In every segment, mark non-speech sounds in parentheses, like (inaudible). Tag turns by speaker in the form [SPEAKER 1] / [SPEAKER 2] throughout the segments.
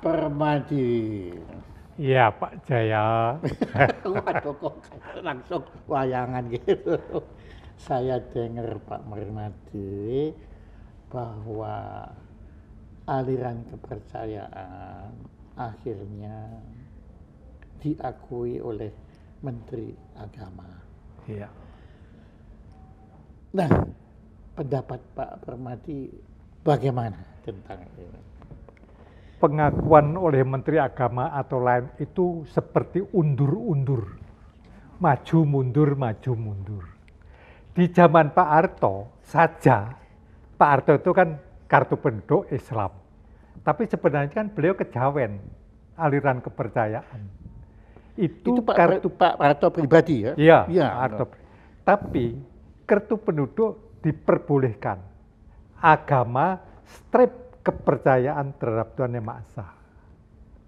[SPEAKER 1] Permadi.
[SPEAKER 2] Iya Pak Jaya. (laughs) Waduh
[SPEAKER 1] kok langsung wayangan gitu. Saya dengar Pak Permadi bahwa aliran kepercayaan akhirnya diakui oleh Menteri Agama. Iya. Nah,
[SPEAKER 2] pendapat Pak Permadi
[SPEAKER 1] bagaimana tentang ini?
[SPEAKER 2] pengakuan oleh Menteri Agama atau lain itu seperti undur-undur. Maju mundur, maju mundur. Di zaman Pak Arto saja, Pak Arto itu kan kartu penduduk Islam. Tapi sebenarnya kan beliau kejawen aliran kepercayaan. Itu, itu Pak, kartu Pak
[SPEAKER 1] Arto pribadi ya? Iya, ya, Pak iya. Arto.
[SPEAKER 2] Tapi kartu penduduk diperbolehkan. Agama strip kepercayaan terhadap Tuhan Yang Maha Esa.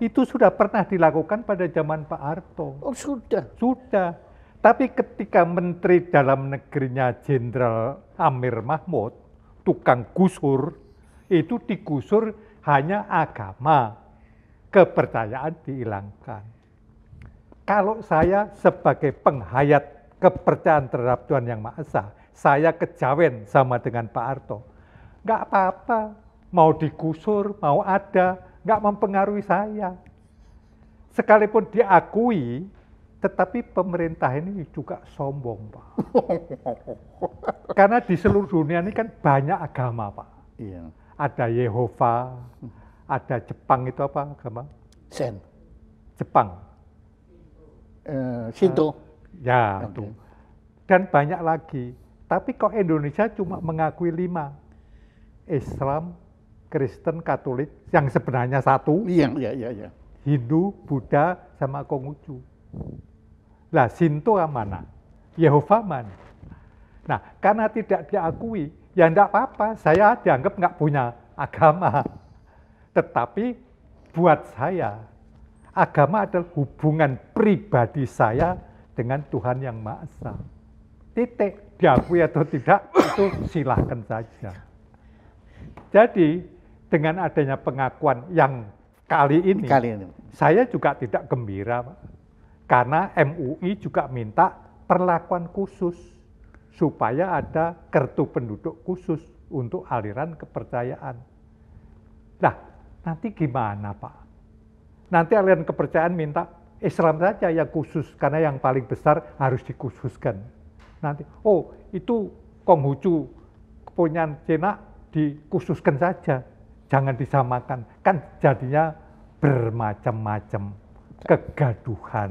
[SPEAKER 2] Itu sudah pernah dilakukan pada zaman Pak Harto. Oh sudah? Sudah. Tapi ketika Menteri Dalam Negerinya Jenderal Amir Mahmud, tukang gusur, itu digusur hanya agama. Kepercayaan dihilangkan. Kalau saya sebagai penghayat kepercayaan terhadap Tuhan Yang Maha Esa, saya kejawen sama dengan Pak Harto. Enggak apa-apa, mau digusur, mau ada, nggak mempengaruhi saya. Sekalipun diakui, tetapi pemerintah ini juga sombong, Pak. (laughs) Karena di seluruh dunia ini kan banyak agama, Pak. Iya. Ada Yehova, ada Jepang itu apa agama? Sen Jepang. Uh, Shinto. Eh, ya, itu. Dan banyak lagi. Tapi kok Indonesia cuma mengakui lima. Islam, Kristen, Katolik yang sebenarnya satu. Iya, iya, iya, iya. Hindu, Buddha, sama Konghucu. Lah, Sinto mana? Yehova mana? Nah, karena tidak diakui, ya enggak apa-apa, saya dianggap enggak punya agama. Tetapi buat saya, agama adalah hubungan pribadi saya dengan Tuhan Yang Maha Esa. Titik, diakui atau tidak, itu silahkan saja. Jadi, dengan adanya pengakuan yang kali ini, kali ini. saya juga tidak gembira, Pak. Karena MUI juga minta perlakuan khusus supaya ada kartu penduduk khusus untuk aliran kepercayaan. Nah, nanti gimana, Pak? Nanti aliran kepercayaan minta Islam saja yang khusus karena yang paling besar harus dikhususkan. Nanti, oh, itu Konghucu kepunyaan Cina dikhususkan saja Jangan disamakan. Kan jadinya bermacam-macam kegaduhan.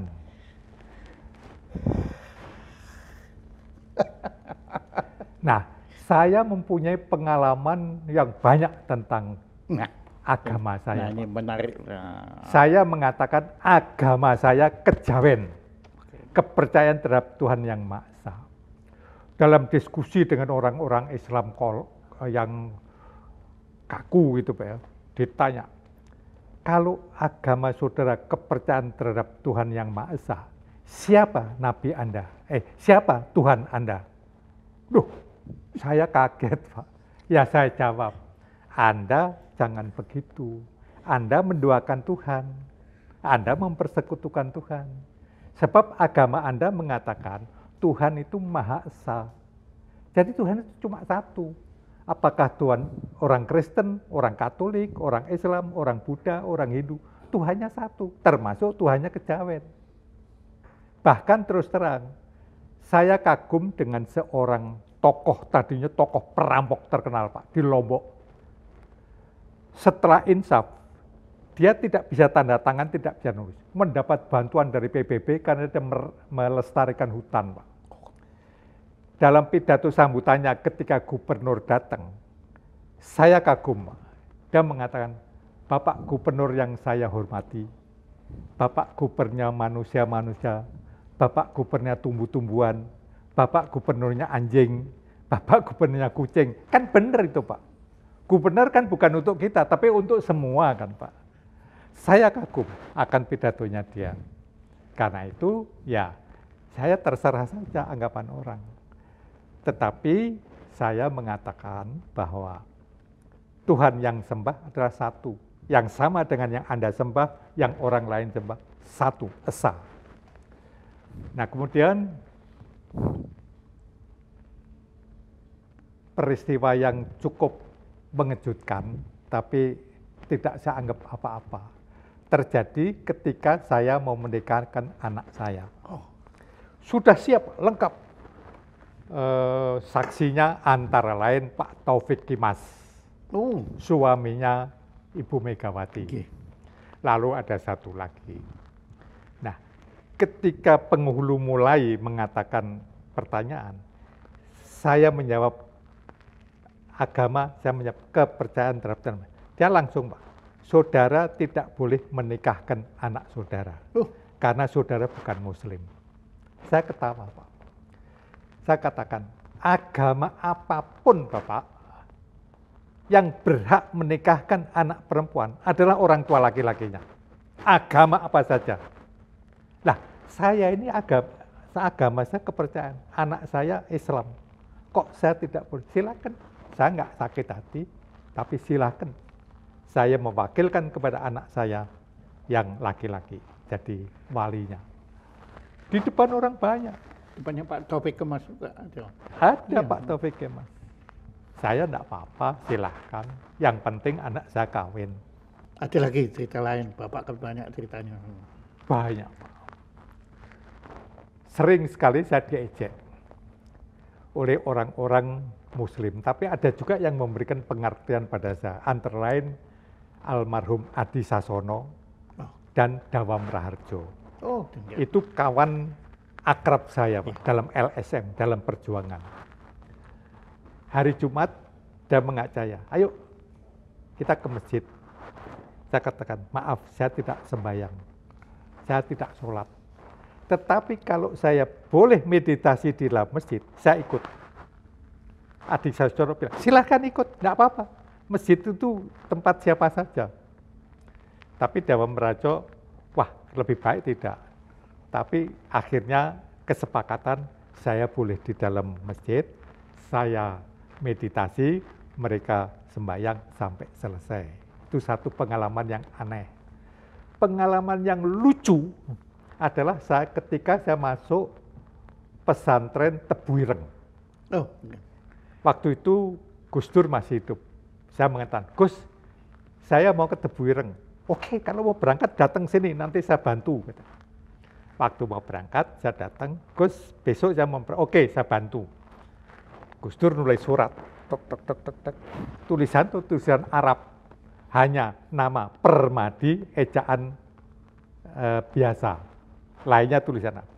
[SPEAKER 2] (laughs) Nah, saya mempunyai pengalaman yang banyak tentang nah, agama nah, saya. ini
[SPEAKER 1] menarik. Nah.
[SPEAKER 2] Saya mengatakan agama saya kejawen. Kepercayaan terhadap Tuhan yang Maha Dalam diskusi dengan orang-orang Islam yang kaku gitu Pak ya, ditanya, kalau agama saudara kepercayaan terhadap Tuhan Yang Maha Esa, siapa Nabi Anda? Eh, siapa Tuhan Anda? Duh, saya kaget Pak. Ya saya jawab, Anda jangan begitu. Anda mendoakan Tuhan. Anda mempersekutukan Tuhan. Sebab agama Anda mengatakan Tuhan itu Maha Esa. Jadi Tuhan itu cuma satu, Apakah Tuhan orang Kristen, orang Katolik, orang Islam, orang Buddha, orang Hindu? Tuhannya satu, termasuk Tuhannya kejawen. Bahkan terus terang, saya kagum dengan seorang tokoh, tadinya tokoh perampok terkenal Pak, di Lombok. Setelah insaf, dia tidak bisa tanda tangan, tidak bisa nulis. Mendapat bantuan dari PBB karena dia melestarikan hutan Pak dalam pidato sambutannya ketika gubernur datang, saya kagum. dan mengatakan, Bapak Gubernur yang saya hormati, Bapak Gubernurnya manusia-manusia, Bapak Gubernurnya tumbuh-tumbuhan, Bapak Gubernurnya anjing, Bapak Gubernurnya kucing. Kan benar itu Pak. Gubernur kan bukan untuk kita, tapi untuk semua kan Pak. Saya kagum akan pidatonya dia. Karena itu ya saya terserah saja anggapan orang. Tetapi saya mengatakan bahwa Tuhan yang sembah adalah satu, yang sama dengan yang Anda sembah, yang orang lain sembah, satu, esa. Nah, kemudian peristiwa yang cukup mengejutkan, tapi tidak saya anggap apa-apa. Terjadi ketika saya mau menikahkan anak saya. Oh. sudah siap, lengkap, eh, saksinya antara lain Pak Taufik Kimas, oh. suaminya Ibu Megawati. Okay. Lalu ada satu lagi. Nah, ketika penghulu mulai mengatakan pertanyaan, saya menjawab agama, saya menjawab kepercayaan terhadap Tuhan. Dia langsung, Pak, saudara tidak boleh menikahkan anak saudara. Uh. Karena saudara bukan muslim. Saya ketawa, Pak. Saya katakan, agama apapun Bapak, yang berhak menikahkan anak perempuan adalah orang tua laki-lakinya. Agama apa saja. Nah, saya ini agama, agama saya kepercayaan. Anak saya Islam. Kok saya tidak boleh? Silakan. Saya nggak sakit hati, tapi silakan. Saya mewakilkan kepada anak saya yang laki-laki jadi walinya. Di depan
[SPEAKER 1] orang banyak banyak Pak Taufik Kemas juga ada.
[SPEAKER 2] Ada ya. Pak
[SPEAKER 1] Taufik Kemas.
[SPEAKER 2] Saya tidak apa-apa, silahkan. Yang penting anak saya kawin. Ada lagi cerita lain, Bapak kan banyak ceritanya. Banyak, Sering sekali saya diejek oleh orang-orang muslim. Tapi ada juga yang memberikan pengertian pada saya. Antara lain almarhum Adi Sasono oh. dan Dawam Raharjo. Oh, iya. itu kawan akrab saya Pak, dalam LSM, dalam perjuangan. Hari Jumat dia mengajak ayo kita ke masjid. Saya katakan, maaf saya tidak sembahyang, saya tidak sholat. Tetapi kalau saya boleh meditasi di dalam masjid, saya ikut. Adik saya saudara bilang, silahkan ikut, tidak apa-apa. Masjid itu tempat siapa saja. Tapi Dewa Merajo, wah lebih baik tidak tapi akhirnya kesepakatan saya boleh di dalam masjid, saya meditasi, mereka sembahyang sampai selesai. Itu satu pengalaman yang aneh. Pengalaman yang lucu adalah saya ketika saya masuk pesantren Tebuireng. Oh. Iya. Waktu itu Gus Dur masih hidup. Saya mengatakan, Gus, saya mau ke Tebuireng. Oke, kalau mau berangkat datang sini, nanti saya bantu. Kata. Waktu mau berangkat, saya datang, Gus, besok saya memper... Oke, saya bantu. Gus Dur nulis surat, tek, tek, tek, tek, tek. Tulisan itu tulisan Arab, hanya nama Permadi ejaan e, biasa, lainnya tulisan Arab.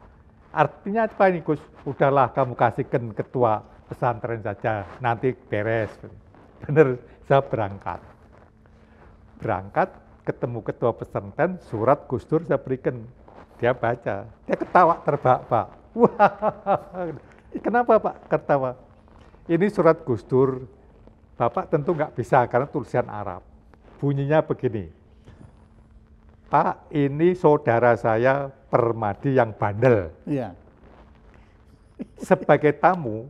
[SPEAKER 2] Artinya apa ini Gus? Udahlah kamu kasihkan ketua pesantren saja, nanti beres. Bener, saya berangkat. Berangkat, ketemu ketua pesantren, surat Gus Dur saya berikan dia baca, dia ketawa terbak-bak. kenapa Pak ketawa? Ini surat Gus Dur, Bapak tentu nggak bisa karena tulisan Arab. Bunyinya begini, Pak ini saudara saya Permadi yang bandel. Iya. Sebagai tamu,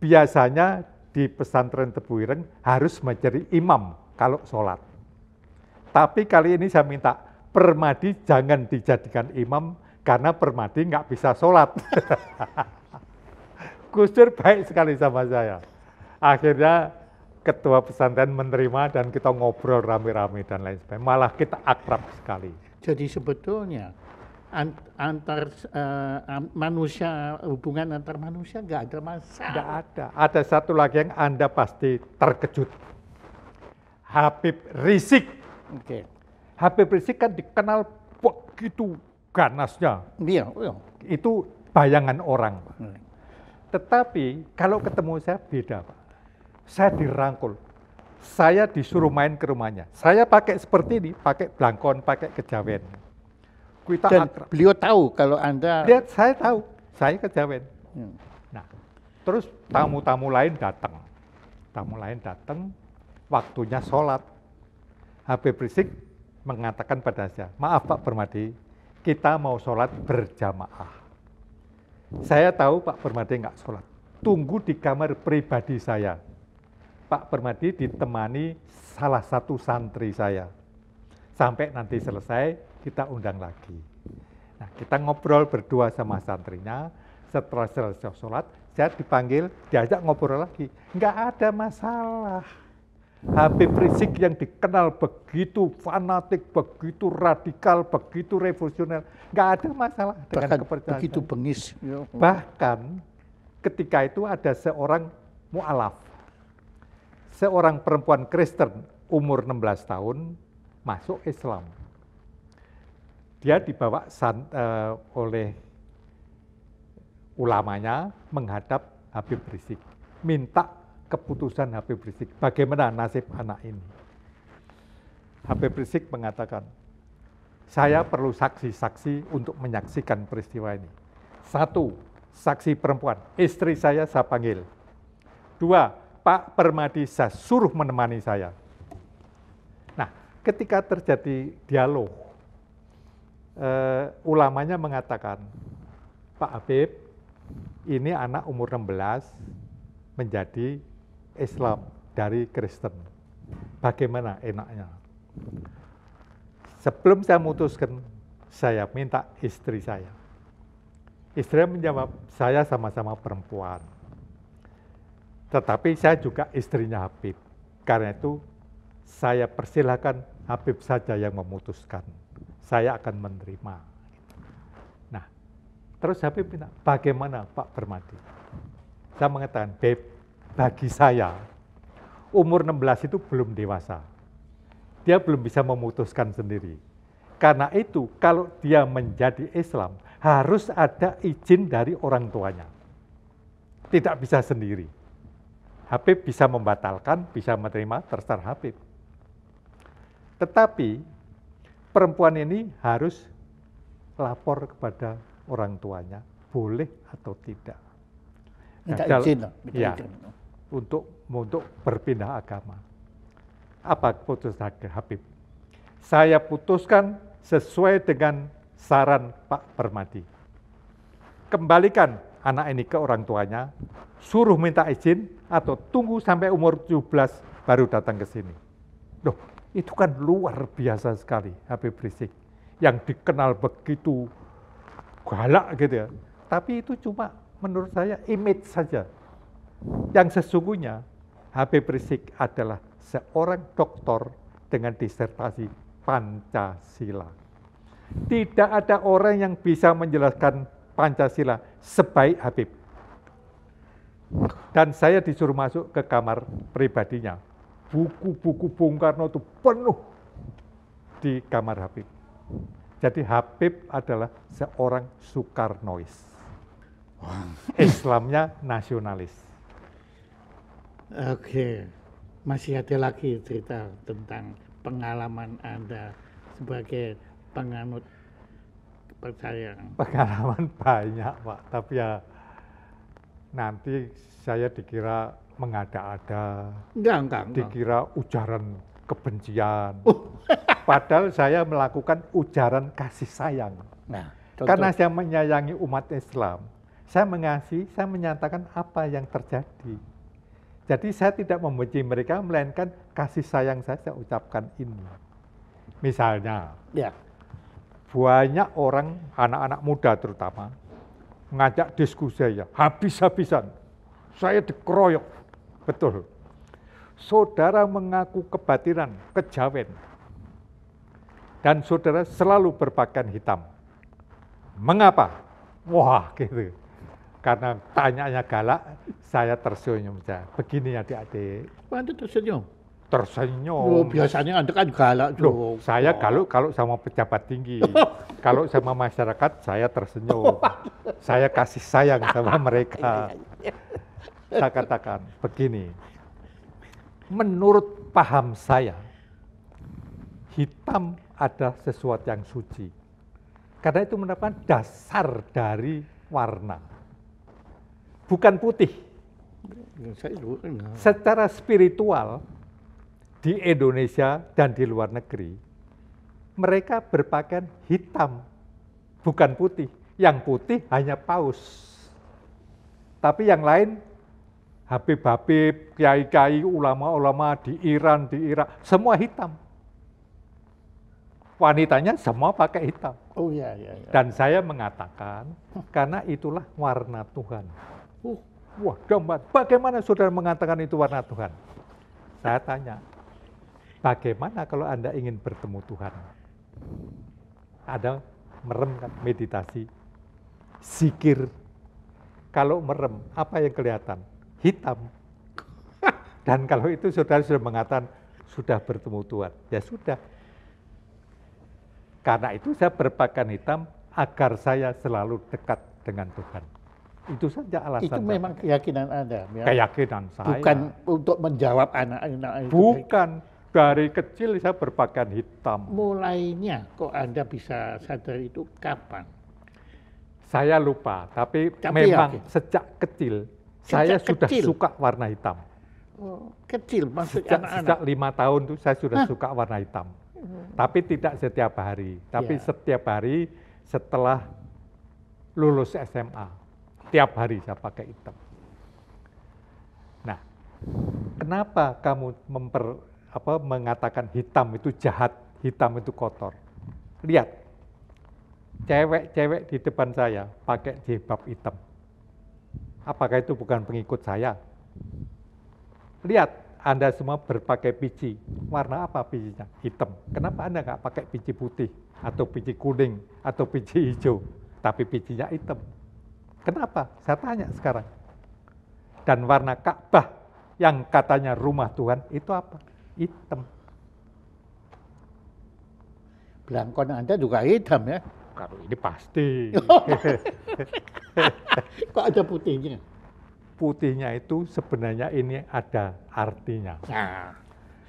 [SPEAKER 2] biasanya di pesantren Tebu Ireng harus menjadi imam kalau sholat. Tapi kali ini saya minta permadi jangan dijadikan imam karena permadi nggak bisa sholat. (laughs) Gus Dur baik sekali sama saya. Akhirnya ketua pesantren menerima dan kita ngobrol rame-rame dan lain sebagainya. Malah kita akrab sekali. Jadi sebetulnya antar uh,
[SPEAKER 1] manusia hubungan antar manusia nggak ada masalah. Nggak ada.
[SPEAKER 2] Ada satu lagi yang anda pasti terkejut. Habib Rizik. Oke. Okay Habib Rizik kan dikenal begitu ganasnya. Iya, iya. Itu bayangan orang. Pak. Hmm. Tetapi kalau ketemu saya beda Pak. Saya dirangkul. Saya disuruh main ke rumahnya. Saya pakai seperti ini, pakai blangkon, pakai kejawen. Kita Dan akrab. beliau tahu kalau Anda... Lihat, saya tahu. Saya kejawen. Hmm. Nah, terus tamu-tamu lain datang. Tamu lain datang, waktunya sholat. Habib Rizik mengatakan pada saya, maaf Pak Permadi, kita mau sholat berjamaah. Saya tahu Pak Permadi nggak sholat. Tunggu di kamar pribadi saya. Pak Permadi ditemani salah satu santri saya. Sampai nanti selesai, kita undang lagi. Nah, kita ngobrol berdua sama santrinya. Setelah selesai sholat, saya dipanggil, diajak ngobrol lagi. Nggak ada masalah Habib Rizik yang dikenal begitu fanatik, begitu radikal, begitu revolusioner, nggak ada masalah dengan Bahkan kepercayaan. begitu bengis. Ya Bahkan ketika itu ada seorang mu'alaf, seorang perempuan Kristen umur 16 tahun masuk Islam. Dia dibawa sant, uh, eh, oleh ulamanya menghadap Habib Rizik, minta keputusan HP Rizik. Bagaimana nasib anak ini? HP Rizik mengatakan, saya perlu saksi-saksi untuk menyaksikan peristiwa ini. Satu, saksi perempuan, istri saya saya panggil. Dua, Pak Permadi saya suruh menemani saya. Nah, ketika terjadi dialog, uh, ulamanya mengatakan, Pak Habib, ini anak umur 16 menjadi Islam dari Kristen. Bagaimana enaknya? Sebelum saya memutuskan, saya minta istri saya. Istri menjawab, saya sama-sama perempuan. Tetapi saya juga istrinya Habib. Karena itu saya persilahkan Habib saja yang memutuskan. Saya akan menerima. Nah, terus Habib minta, bagaimana Pak Permadi? Saya mengatakan, Babe bagi saya, umur 16 itu belum dewasa. Dia belum bisa memutuskan sendiri. Karena itu, kalau dia menjadi Islam, harus ada izin dari orang tuanya. Tidak bisa sendiri. Habib bisa membatalkan, bisa menerima, terserah Habib. Tetapi perempuan ini harus lapor kepada orang tuanya, boleh atau tidak.
[SPEAKER 1] Minta nah, izin. Minta ya, izin
[SPEAKER 2] untuk untuk berpindah agama. Apa keputusan Habib? Saya putuskan sesuai dengan saran Pak Permadi. Kembalikan anak ini ke orang tuanya, suruh minta izin atau tunggu sampai umur 17 baru datang ke sini. Loh, itu kan luar biasa sekali Habib Rizik yang dikenal begitu galak gitu ya. Tapi itu cuma menurut saya image saja yang sesungguhnya Habib Rizik adalah seorang doktor dengan disertasi Pancasila. Tidak ada orang yang bisa menjelaskan Pancasila sebaik Habib. Dan saya disuruh masuk ke kamar pribadinya. Buku-buku Bung Karno itu penuh di kamar Habib. Jadi Habib adalah seorang Soekarnois. Islamnya nasionalis. Oke,
[SPEAKER 1] masih ada lagi cerita tentang pengalaman Anda
[SPEAKER 2] sebagai penganut
[SPEAKER 1] kepercayaan.
[SPEAKER 2] Pengalaman (laughs) banyak, Pak, tapi ya nanti saya dikira mengada-ada. Enggak, enggak, Dikira ujaran kebencian. Uh. (laughs) Padahal saya melakukan ujaran kasih sayang. Nah, contoh. karena saya menyayangi umat Islam, saya mengasihi, saya menyatakan apa yang terjadi jadi saya tidak membenci mereka, melainkan kasih sayang saya saya ucapkan ini. Misalnya, ya. banyak orang, anak-anak muda terutama, mengajak diskusi ya habis-habisan. Saya dikeroyok, betul. Saudara mengaku kebatiran, kejawen. Dan saudara selalu berpakaian hitam. Mengapa? Wah, gitu karena tanyanya galak, saya tersenyum saja. Begini ya adik-adik. tersenyum? Tersenyum. Oh, biasanya Anda kan galak dong. Loh, saya oh. kalau sama pejabat tinggi. (laughs) kalau sama masyarakat, saya tersenyum.
[SPEAKER 1] saya kasih
[SPEAKER 2] sayang sama (laughs) mereka. Iya, iya. saya katakan begini. Menurut paham saya, hitam adalah sesuatu yang suci. Karena itu merupakan dasar dari warna bukan putih. Ya, nah. Secara spiritual di Indonesia dan di luar negeri, mereka berpakaian hitam, bukan putih. Yang putih hanya paus. Tapi yang lain, habib-habib, kiai-kiai, ulama-ulama di Iran, di Irak, semua hitam. Wanitanya semua pakai hitam. Oh iya, iya. iya. Dan saya mengatakan, karena itulah warna Tuhan. Uh, wah gambar. Bagaimana saudara mengatakan itu warna Tuhan? Saya tanya, bagaimana kalau Anda ingin bertemu Tuhan? Ada merem kan, meditasi, zikir. Kalau merem, apa yang kelihatan? Hitam. (laughs) Dan kalau itu saudara sudah mengatakan, sudah bertemu Tuhan. Ya sudah. Karena itu saya berpakaian hitam agar saya selalu dekat dengan Tuhan.
[SPEAKER 1] Itu saja alasan. Itu memang keyakinan Anda. Ya? Keyakinan saya. Bukan untuk menjawab
[SPEAKER 2] anak-anak itu. Bukan. Dari kecil saya berpakaian hitam.
[SPEAKER 1] Mulainya kok Anda bisa sadar itu kapan?
[SPEAKER 2] Saya lupa, tapi, tapi memang sejak kecil sejak saya kecil. sudah suka warna hitam.
[SPEAKER 1] Oh, kecil maksudnya sejak, anak-anak. Sejak
[SPEAKER 2] lima tahun tuh saya sudah Hah? suka warna hitam. Hmm. Tapi tidak setiap hari, tapi ya. setiap hari setelah lulus SMA. Tiap hari saya pakai hitam. Nah, kenapa kamu memper, apa, mengatakan hitam itu jahat, hitam itu kotor? Lihat, cewek-cewek di depan saya pakai jilbab hitam. Apakah itu bukan pengikut saya? Lihat, Anda semua berpakai pici. Warna apa picinya? Hitam. Kenapa Anda nggak pakai pici putih, atau pici kuning, atau pici hijau? Tapi picinya hitam. Kenapa? Saya tanya sekarang. Dan warna Ka'bah yang katanya rumah Tuhan itu apa? Hitam. Belangkon Anda juga hitam ya? Kalau ini pasti. (laughs) Kok ada putihnya? Putihnya itu sebenarnya ini ada artinya. Nah.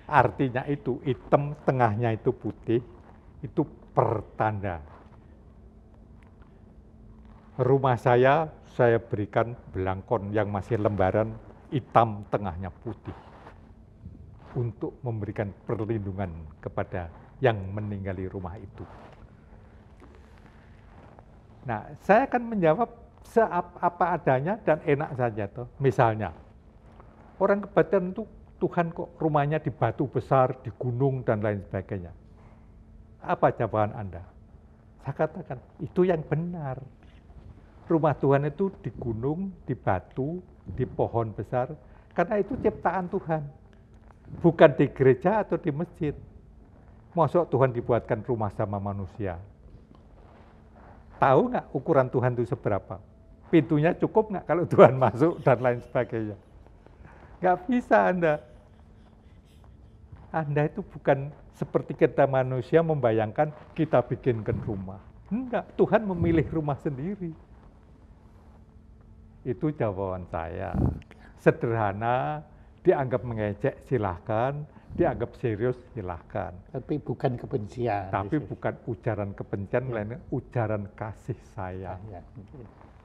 [SPEAKER 2] Artinya itu hitam, tengahnya itu putih, itu pertanda rumah saya saya berikan belangkon yang masih lembaran hitam tengahnya putih untuk memberikan perlindungan kepada yang meninggali rumah itu. Nah, saya akan menjawab apa adanya dan enak saja toh. Misalnya, orang kebatan itu Tuhan kok rumahnya di batu besar, di gunung, dan lain sebagainya. Apa jawaban Anda? Saya katakan, itu yang benar rumah Tuhan itu di gunung, di batu, di pohon besar, karena itu ciptaan Tuhan. Bukan di gereja atau di masjid. Masuk Tuhan dibuatkan rumah sama manusia. Tahu nggak ukuran Tuhan itu seberapa? Pintunya cukup nggak kalau Tuhan masuk dan lain sebagainya? Nggak bisa Anda. Anda itu bukan seperti kita manusia membayangkan kita bikinkan rumah. Enggak, Tuhan memilih rumah sendiri. Itu jawaban saya. Sederhana, dianggap mengecek silahkan, dianggap serius silahkan. Tapi bukan kebencian. Tapi bukan ujaran kebencian, ya. melainkan ujaran kasih sayang.
[SPEAKER 1] Ya. ya.